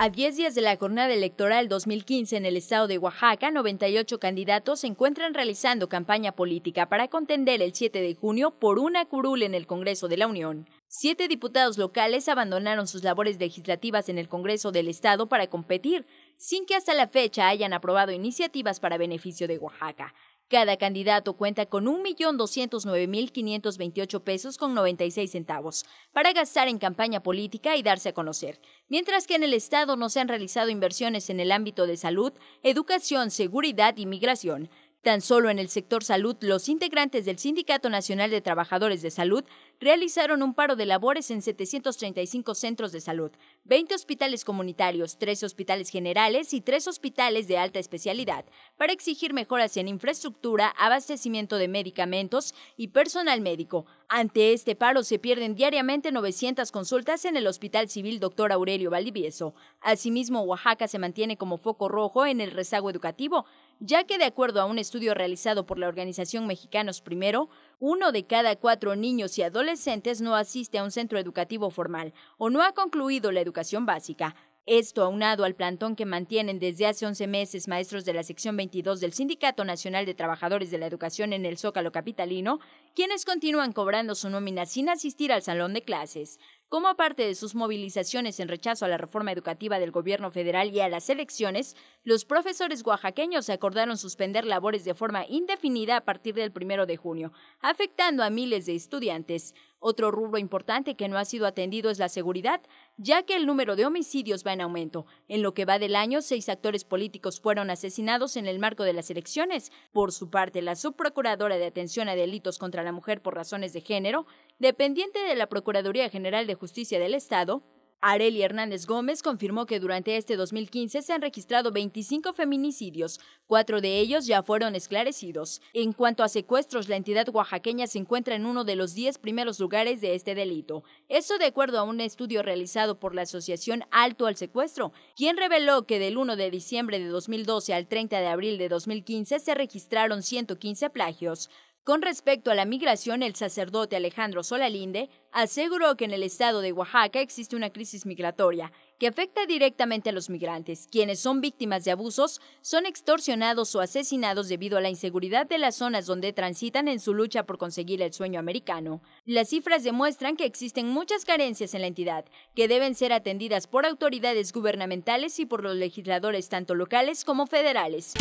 A 10 días de la jornada electoral 2015 en el estado de Oaxaca, 98 candidatos se encuentran realizando campaña política para contender el 7 de junio por una curul en el Congreso de la Unión. Siete diputados locales abandonaron sus labores legislativas en el Congreso del Estado para competir, sin que hasta la fecha hayan aprobado iniciativas para beneficio de Oaxaca. Cada candidato cuenta con 1.209.528 pesos con 96 centavos para gastar en campaña política y darse a conocer, mientras que en el Estado no se han realizado inversiones en el ámbito de salud, educación, seguridad y migración. Tan solo en el sector salud, los integrantes del Sindicato Nacional de Trabajadores de Salud realizaron un paro de labores en 735 centros de salud, 20 hospitales comunitarios, 3 hospitales generales y 3 hospitales de alta especialidad, para exigir mejoras en infraestructura, abastecimiento de medicamentos y personal médico. Ante este paro se pierden diariamente 900 consultas en el Hospital Civil Dr. Aurelio Valdivieso. Asimismo, Oaxaca se mantiene como foco rojo en el rezago educativo, ya que de acuerdo a un estudio realizado por la organización Mexicanos Primero, uno de cada cuatro niños y adolescentes no asiste a un centro educativo formal o no ha concluido la educación básica. Esto aunado al plantón que mantienen desde hace 11 meses maestros de la sección 22 del Sindicato Nacional de Trabajadores de la Educación en el Zócalo Capitalino, quienes continúan cobrando su nómina sin asistir al salón de clases como parte de sus movilizaciones en rechazo a la reforma educativa del gobierno federal y a las elecciones, los profesores oaxaqueños acordaron suspender labores de forma indefinida a partir del primero de junio, afectando a miles de estudiantes. Otro rubro importante que no ha sido atendido es la seguridad, ya que el número de homicidios va en aumento. En lo que va del año, seis actores políticos fueron asesinados en el marco de las elecciones. Por su parte, la subprocuradora de atención a delitos contra la mujer por razones de género, dependiente de la Procuraduría General de Justicia del Estado, Areli Hernández Gómez confirmó que durante este 2015 se han registrado 25 feminicidios, cuatro de ellos ya fueron esclarecidos. En cuanto a secuestros, la entidad oaxaqueña se encuentra en uno de los 10 primeros lugares de este delito. Eso de acuerdo a un estudio realizado por la Asociación Alto al Secuestro, quien reveló que del 1 de diciembre de 2012 al 30 de abril de 2015 se registraron 115 plagios. Con respecto a la migración, el sacerdote Alejandro Solalinde aseguró que en el estado de Oaxaca existe una crisis migratoria que afecta directamente a los migrantes, quienes son víctimas de abusos, son extorsionados o asesinados debido a la inseguridad de las zonas donde transitan en su lucha por conseguir el sueño americano. Las cifras demuestran que existen muchas carencias en la entidad, que deben ser atendidas por autoridades gubernamentales y por los legisladores tanto locales como federales.